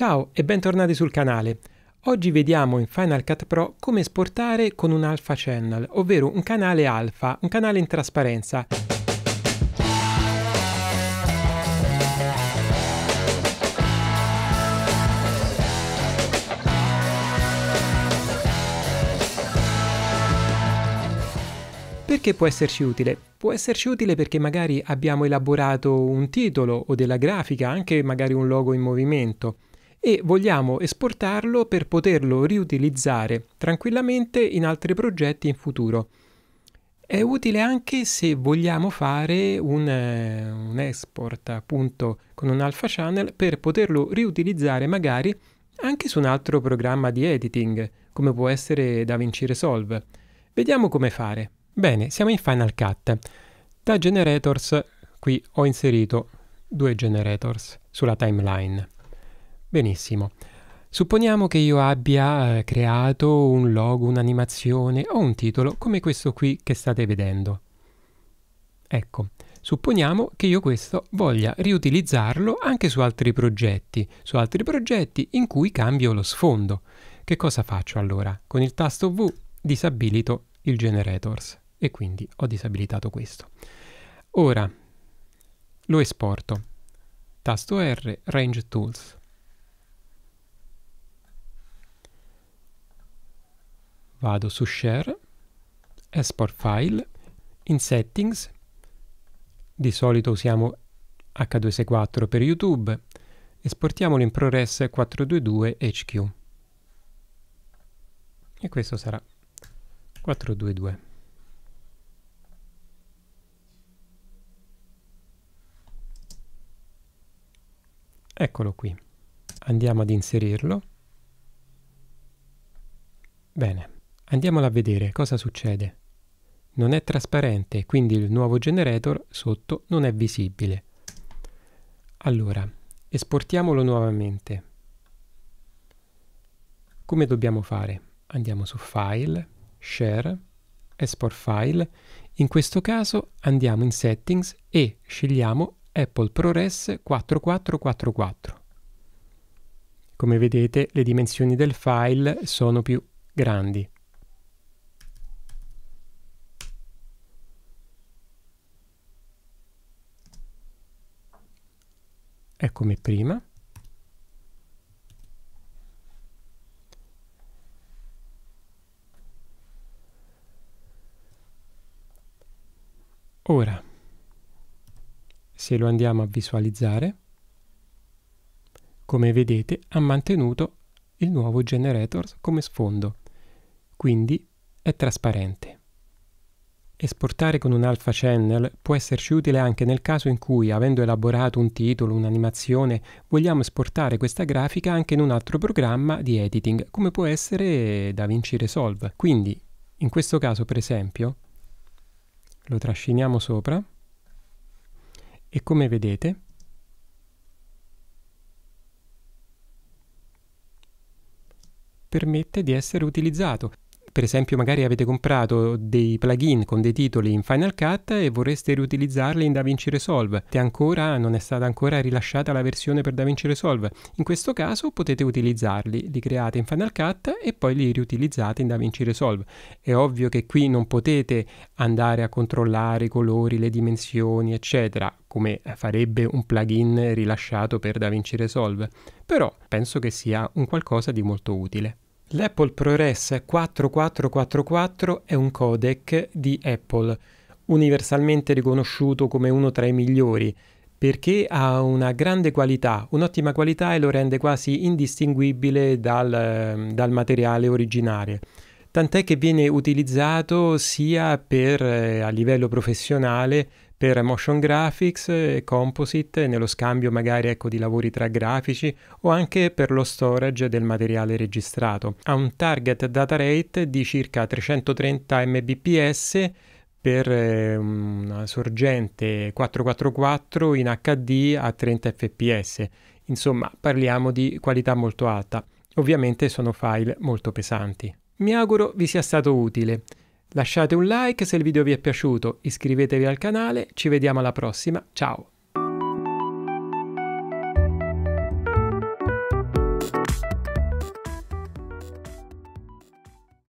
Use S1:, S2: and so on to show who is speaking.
S1: Ciao e bentornati sul canale. Oggi vediamo in Final Cut Pro come esportare con un alpha channel, ovvero un canale alpha, un canale in trasparenza. Perché può esserci utile? Può esserci utile perché magari abbiamo elaborato un titolo o della grafica, anche magari un logo in movimento e vogliamo esportarlo per poterlo riutilizzare tranquillamente in altri progetti in futuro. È utile anche se vogliamo fare un, eh, un export appunto con un alpha channel per poterlo riutilizzare magari anche su un altro programma di editing come può essere DaVinci Resolve. Vediamo come fare. Bene, siamo in Final Cut. Da Generators qui ho inserito due generators sulla timeline. Benissimo. Supponiamo che io abbia eh, creato un logo, un'animazione o un titolo come questo qui che state vedendo. Ecco, supponiamo che io questo voglia riutilizzarlo anche su altri progetti, su altri progetti in cui cambio lo sfondo. Che cosa faccio allora? Con il tasto V disabilito il generators e quindi ho disabilitato questo. Ora lo esporto. Tasto R, Range Tools Vado su Share, Export File, in Settings, di solito usiamo H264 per YouTube, esportiamolo in ProRes 422 HQ. E questo sarà 422. Eccolo qui. Andiamo ad inserirlo. Bene. Andiamola a vedere cosa succede. Non è trasparente, quindi il nuovo generator sotto non è visibile. Allora, esportiamolo nuovamente. Come dobbiamo fare? Andiamo su File, Share, Export File. In questo caso andiamo in Settings e scegliamo Apple ProRes 4444. Come vedete le dimensioni del file sono più grandi. è come prima ora se lo andiamo a visualizzare come vedete ha mantenuto il nuovo generator come sfondo quindi è trasparente Esportare con un alpha channel può esserci utile anche nel caso in cui, avendo elaborato un titolo, un'animazione, vogliamo esportare questa grafica anche in un altro programma di editing, come può essere DaVinci Resolve. Quindi, in questo caso per esempio, lo trasciniamo sopra e come vedete permette di essere utilizzato per esempio, magari avete comprato dei plugin con dei titoli in Final Cut e vorreste riutilizzarli in DaVinci Resolve. E ancora non è stata ancora rilasciata la versione per DaVinci Resolve. In questo caso potete utilizzarli, li create in Final Cut e poi li riutilizzate in DaVinci Resolve. È ovvio che qui non potete andare a controllare i colori, le dimensioni, eccetera, come farebbe un plugin rilasciato per DaVinci Resolve. Però penso che sia un qualcosa di molto utile. L'Apple ProRes 4444 è un codec di Apple, universalmente riconosciuto come uno tra i migliori, perché ha una grande qualità, un'ottima qualità e lo rende quasi indistinguibile dal, dal materiale originario. Tant'è che viene utilizzato sia per, eh, a livello professionale per motion graphics e composite nello scambio magari ecco, di lavori tra grafici o anche per lo storage del materiale registrato. Ha un target data rate di circa 330 mbps per ehm, una sorgente 444 in HD a 30 fps. Insomma, parliamo di qualità molto alta. Ovviamente sono file molto pesanti. Mi auguro vi sia stato utile. Lasciate un like se il video vi è piaciuto, iscrivetevi al canale, ci vediamo alla prossima, ciao!